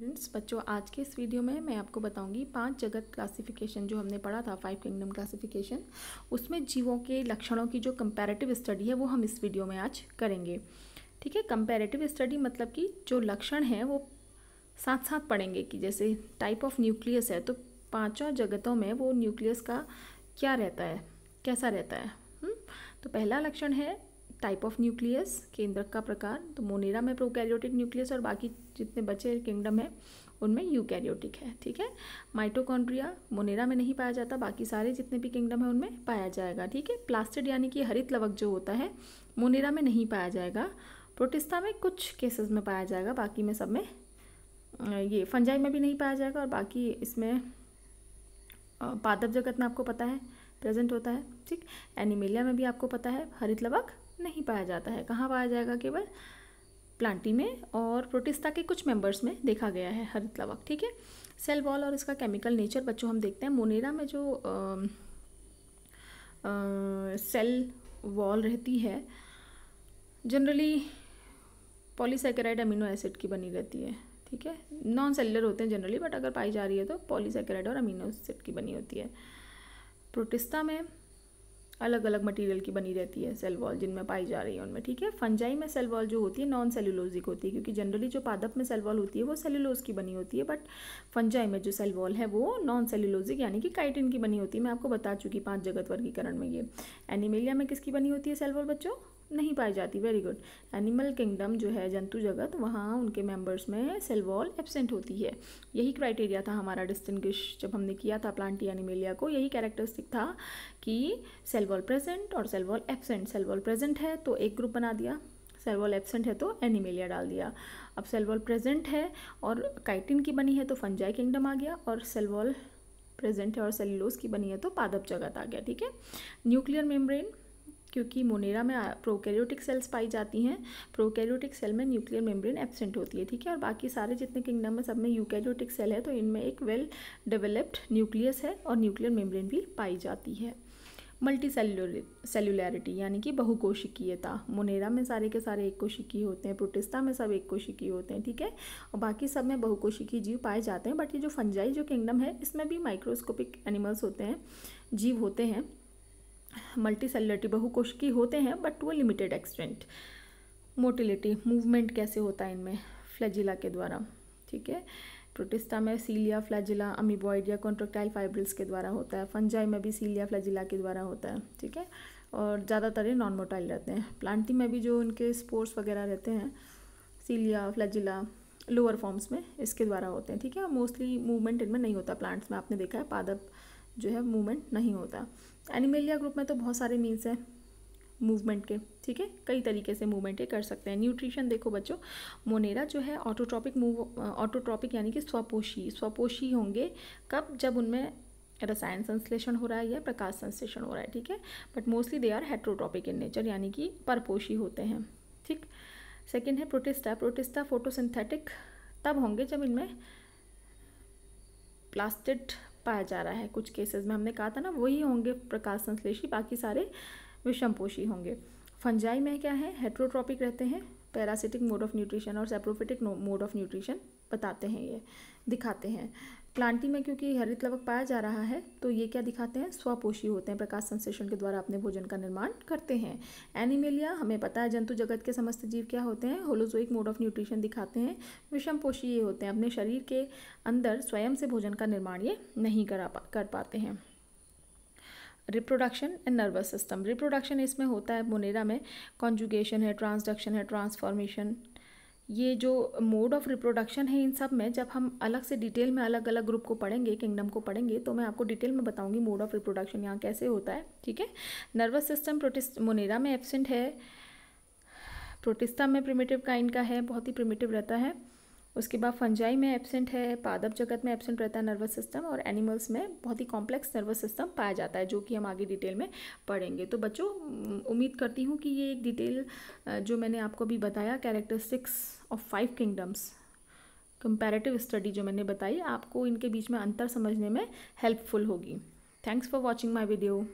Students बच्चों आज के इस वीडियो में मैं आपको बताऊंगी पांच जगत क्लासिफिकेशन जो हमने पढ़ा था फाइव किंगडम क्लासिफिकेशन उसमें जीवों के लक्षणों की जो कंपैरेटिव स्टडी है वो हम इस वीडियो में आज करेंगे ठीक है कंपैरेटिव स्टडी मतलब कि जो लक्षण हैं वो साथ साथ पढ़ेंगे कि जैसे टाइप ऑफ न्यूक्लियस है तो पाँचों जगतों में वो न्यूक्लियस का क्या रहता है कैसा रहता है हु? हम्म? तो पहला लक्षण है टाइप ऑफ न्यूक्लियस केंद्रक का प्रकार तो मोनेरा में प्रोकैरियोटिक न्यूक्लियस और बाकी जितने बचे किंगडम है उनमें यूकैरियोटिक है ठीक है माइटोकॉन्ड्रिया मोनेरा में नहीं पाया जाता बाकी सारे जितने भी किंगडम है उनमें पाया जाएगा ठीक है प्लास्टिड यानी कि हरित लवक जो होता है मोनेरा में नहीं पाया जाएगा प्रोटिस्ता में कुछ केसेस में पाया जाएगा बाकी में सब में ये फंजाई में भी नहीं पाया जाएगा और बाकी इसमें पादप जगत में आपको पता है प्रेजेंट होता है ठीक एनिमेलिया में भी आपको पता है हरित लवक नहीं पाया जाता है कहाँ पाया जाएगा केवल प्लांटी में और प्रोटिस्ता के कुछ मेंबर्स में देखा गया है हरित लवक ठीक है सेल वॉल और इसका केमिकल नेचर बच्चों हम देखते हैं मोनेरा में जो आ, आ, सेल वॉल रहती है जनरली पॉलीसेकेराइड अमीनो एसिड की बनी रहती है ठीक है नॉन सेलुलर होते हैं जनरली बट अगर पाई जा रही है तो पॉलीसेकेराइड और अमीनो एसिड की बनी होती है प्रोटिस्ता में अलग अलग मटेरियल की बनी रहती है सेल वॉल जिनमें पाई जा रही है उनमें ठीक है फंजाई में सेल वॉल जो होती है नॉन सेलुलोजिक होती है क्योंकि जनरली जो पादप में सेल वॉल होती है वो सेलुलोज की बनी होती है बट फंजाई में जो सेल वॉल है वो नॉन सेलुलोजिक यानी कि काइटिन की बनी होती है मैं आपको बता चुकी पाँच जगत वर्गीकरण में ये एनिमेलिया में किसकी बनी होती है सेल वॉल बच्चों नहीं पाई जाती वेरी गुड एनिमल किंगडम जो है जंतु जगत वहाँ उनके मेंबर्स में सेल वॉल एबसेंट होती है यही क्राइटेरिया था हमारा डिस्टिंग्विश जब हमने किया था प्लांटी एनिमेलिया को यही कैरेक्टरिस्टिक था कि सेल वॉल प्रेजेंट और cell wall absent cell wall present है तो एक ग्रुप बना दिया सेल वॉल एबसेंट है तो एनिमेलिया डाल दिया अब सेल वॉल प्रेजेंट है और काइटिन की बनी है तो फंजाई किंगडम आ गया और सेल वॉल प्रेजेंट है और सेल्यूलोज की बनी है तो पादप जगत आ गया ठीक है न्यूक्लियर मेम्ब्रेन क्योंकि मोनेरा में प्रोकैरियोटिक सेल्स पाई जाती हैं प्रोकैरियोटिक सेल में न्यूक्लियर मेम्ब्रेन एबसेंट होती है ठीक है और बाकी सारे जितने किंगडम है सब में यूकैरियोटिक सेल है तो इनमें एक वेल डेवलप्ड न्यूक्लियस है और न्यूक्लियर मेम्ब्रेन भी पाई जाती है मल्टी सेलुलरिटी यानी कि बहुकोशिकीयता मोनेरा में सारे के सारे एक कोशिकीय होते हैं प्रोटिस्टा में सब एक कोशिकीय होते हैं ठीक है और बाकी सब में बहुकोशिकीय जीव पाए जाते हैं बट ये जो फंजाई जो किंगडम है इसमें भी माइक्रोस्कोपिक एनिमल्स होते हैं जीव होते हैं मल्टी सेलुलरिटी बहुकोशिकी होते हैं but to a limited extent motility movement कैसे होता है इनमें फ्लैजिला के द्वारा ठीक है प्रोटिस्टा में सीलिया फ्लैजिला अमीबॉइड या कॉन्ट्रोक्टाइल फाइब्रिल्स के द्वारा होता है फंजाई में भी सीलिया फ्लैजिला के द्वारा होता है ठीक है और ज़्यादातर ये नॉन मोटाइल रहते हैं प्लांटी में भी जो उनके स्पोर्ट्स वगैरह रहते हैं सीलिया फ्लैजिला लोअर फॉर्म्स में इसके द्वारा होते हैं ठीक है मोस्टली मूवमेंट इनमें नहीं होता प्लांट्स में आपने देखा है पादप जो है मूवमेंट नहीं होता एनिमेलिया ग्रुप में तो बहुत सारे मीन्स हैं मूवमेंट के ठीक है कई तरीके से मूवमेंट ये कर सकते हैं न्यूट्रिशन देखो बच्चों मोनेरा जो है ऑटोट्रॉपिक मूव ऑटोट्रॉपिक यानी कि स्वपोषी स्वपोषी होंगे कब जब उनमें रसायन संश्लेषण हो रहा है या प्रकाश संश्लेषण हो रहा है ठीक है but mostly they are heterotrophic in nature यानी कि परपोषी होते हैं ठीक सेकेंड है प्रोटिस्टा प्रोटिस्टा फोटोसिंथेटिक तब होंगे जब इनमें प्लास्टिड पाया जा रहा है कुछ केसेस में हमने कहा था ना वही होंगे प्रकाश संश्लेषी बाकी सारे विषमपोषी होंगे फंजाई में क्या है हेट्रोट्रॉपिक रहते हैं पैरासिटिक मोड ऑफ न्यूट्रिशन और सेप्रोफिटिक मोड ऑफ न्यूट्रिशन बताते हैं ये दिखाते हैं क्लांति में क्योंकि हरित लवक पाया जा रहा है तो ये क्या दिखाते हैं स्वपोषी होते हैं प्रकाश संश्लेषण के द्वारा अपने भोजन का निर्माण करते हैं एनिमेलिया हमें पता है जंतु जगत के समस्त जीव क्या होते हैं होलोजोइक मोड ऑफ न्यूट्रिशन दिखाते हैं विषम पोषी ये होते हैं अपने शरीर के अंदर स्वयं से भोजन का निर्माण ये नहीं करा पा कर पाते हैं reproduction and nervous system reproduction इसमें होता है मोनेरा में कॉन्जुगेशन है ट्रांसडक्शन है ट्रांसफॉर्मेशन ये जो मोड ऑफ रिप्रोडक्शन है इन सब में जब हम अलग से डिटेल में अलग अलग ग्रुप को पढ़ेंगे किंगडम को पढ़ेंगे तो मैं आपको डिटेल में बताऊंगी मोड ऑफ रिप्रोडक्शन यहाँ कैसे होता है ठीक है नर्वस सिस्टम प्रोटिस्ट मोनेरा में एबसेंट है प्रोटिस्टा में प्रिमेटिव काइंड का है बहुत ही प्रिमेटिव रहता है उसके बाद फंजाई में एबसेंट है पादप जगत में एबसेंट रहता है नर्वस सिस्टम और एनिमल्स में बहुत ही कॉम्प्लेक्स नर्वस सिस्टम पाया जाता है जो कि हम आगे डिटेल में पढ़ेंगे तो बच्चों उम्मीद करती हूँ कि ये एक डिटेल जो मैंने आपको अभी बताया characteristics of five kingdoms comparative study जो मैंने बताई आपको इनके बीच में अंतर समझने में हेल्पफुल होगी thanks for watching my video